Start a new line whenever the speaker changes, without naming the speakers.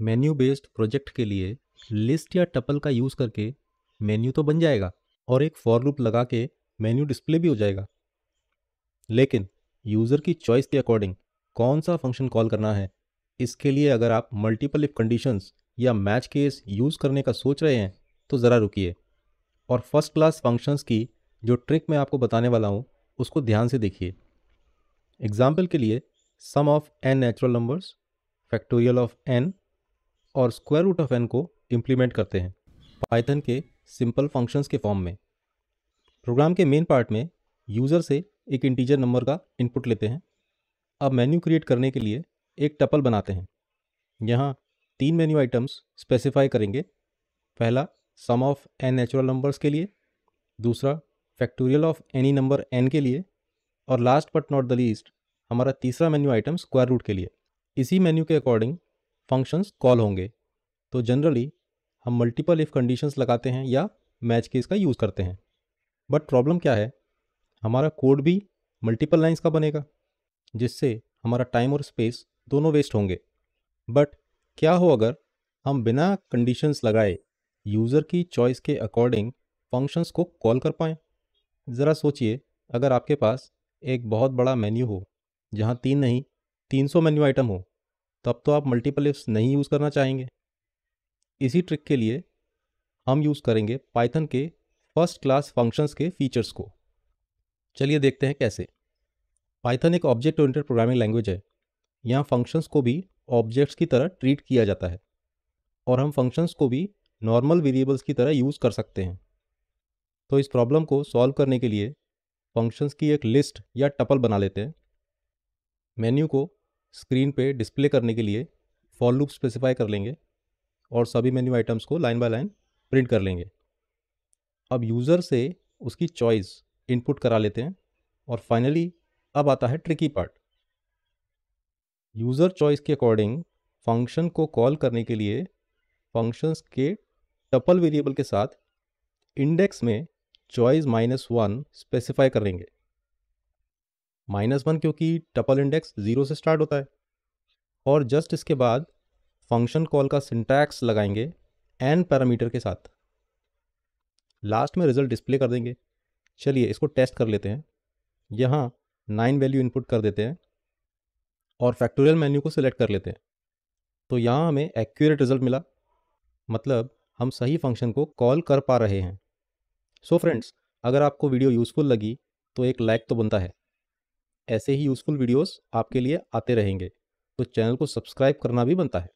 menu based project के लिए list या टपल का यूज़ करके मेन्यू तो बन जाएगा और एक फॉर लूप लगा के मेन्यू डिस्प्ले भी हो जाएगा लेकिन यूज़र की चॉइस के अकॉर्डिंग कौन सा फंक्शन कॉल करना है इसके लिए अगर आप मल्टीपल इफ कंडीशंस या मैच केस यूज़ करने का सोच रहे हैं तो ज़रा रुकिए और फर्स्ट क्लास फंक्शंस की जो ट्रिक मैं आपको बताने वाला हूँ उसको ध्यान से देखिए एग्ज़ाम्पल के लिए sum of n natural numbers factorial of n और स्क्वायर रूट ऑफ एन को इम्प्लीमेंट करते हैं पाइथन के सिंपल फंक्शंस के फॉर्म में प्रोग्राम के मेन पार्ट में यूज़र से एक इंटीजर नंबर का इनपुट लेते हैं अब मेन्यू क्रिएट करने के लिए एक टपल बनाते हैं यहाँ तीन मेन्यू आइटम्स स्पेसिफाई करेंगे पहला sum of n natural numbers के लिए दूसरा factorial of any number n के लिए और last but not the least हमारा तीसरा मेन्यू आइटम स्क्वायर रूट के लिए इसी मेन्यू के अकॉर्डिंग फंक्शंस कॉल होंगे तो जनरली हम मल्टीपल इफ़ कंडीशंस लगाते हैं या मैच केस का यूज़ करते हैं बट प्रॉब्लम क्या है हमारा कोड भी मल्टीपल लाइंस का बनेगा जिससे हमारा टाइम और स्पेस दोनों वेस्ट होंगे बट क्या हो अगर हम बिना कंडीशंस लगाए यूज़र की चॉइस के अकॉर्डिंग फंक्शंस को कॉल कर पाएँ ज़रा सोचिए अगर आपके पास एक बहुत बड़ा मेन्यू हो जहाँ तीन नहीं तीन सौ मेन्यू आइटम हो तब तो आप मल्टीपल इफ्स नहीं यूज़ करना चाहेंगे इसी ट्रिक के लिए हम यूज़ करेंगे पाइथन के फर्स्ट क्लास फंक्शंस के फीचर्स को चलिए देखते हैं कैसे पाइथन एक ऑब्जेक्ट ओरिएंटेड प्रोग्रामिंग लैंग्वेज है यहाँ फंक्शंस को भी ऑब्जेक्ट्स की तरह ट्रीट किया जाता है और हम फंक्शंस को भी नॉर्मल वेरिएबल्स की तरह यूज़ कर सकते हैं तो इस प्रॉब्लम को सॉल्व करने के लिए फंक्शंस की एक लिस्ट या टपल बना लेते हैं मेन्यू को स्क्रीन पे डिस्प्ले करने के लिए फॉर लूप स्पेसिफाई कर लेंगे और सभी मेन्यू आइटम्स को लाइन बाय लाइन प्रिंट कर लेंगे अब यूज़र से उसकी चॉइस इनपुट करा लेते हैं और फाइनली अब आता है ट्रिकी पार्ट यूज़र चॉइस के अकॉर्डिंग फंक्शन को कॉल करने के लिए फंक्शंस के टपल वेरिएबल के साथ इंडेक्स में चॉइस माइनस वन स्पेसिफाई करेंगे माइनस वन क्योंकि टपल इंडेक्स ज़ीरो से स्टार्ट होता है और जस्ट इसके बाद फंक्शन कॉल का सिंटैक्स लगाएंगे एन पैरामीटर के साथ लास्ट में रिजल्ट डिस्प्ले कर देंगे चलिए इसको टेस्ट कर लेते हैं यहाँ नाइन वैल्यू इनपुट कर देते हैं और फैक्टोरियल मेन्यू को सिलेक्ट कर लेते हैं तो यहाँ हमें एक्यूरेट रिजल्ट मिला मतलब हम सही फंक्शन को कॉल कर पा रहे हैं सो so फ्रेंड्स अगर आपको वीडियो यूज़फुल लगी तो एक लाइक तो बनता है ऐसे ही यूज़फुल वीडियोस आपके लिए आते रहेंगे तो चैनल को सब्सक्राइब करना भी बनता है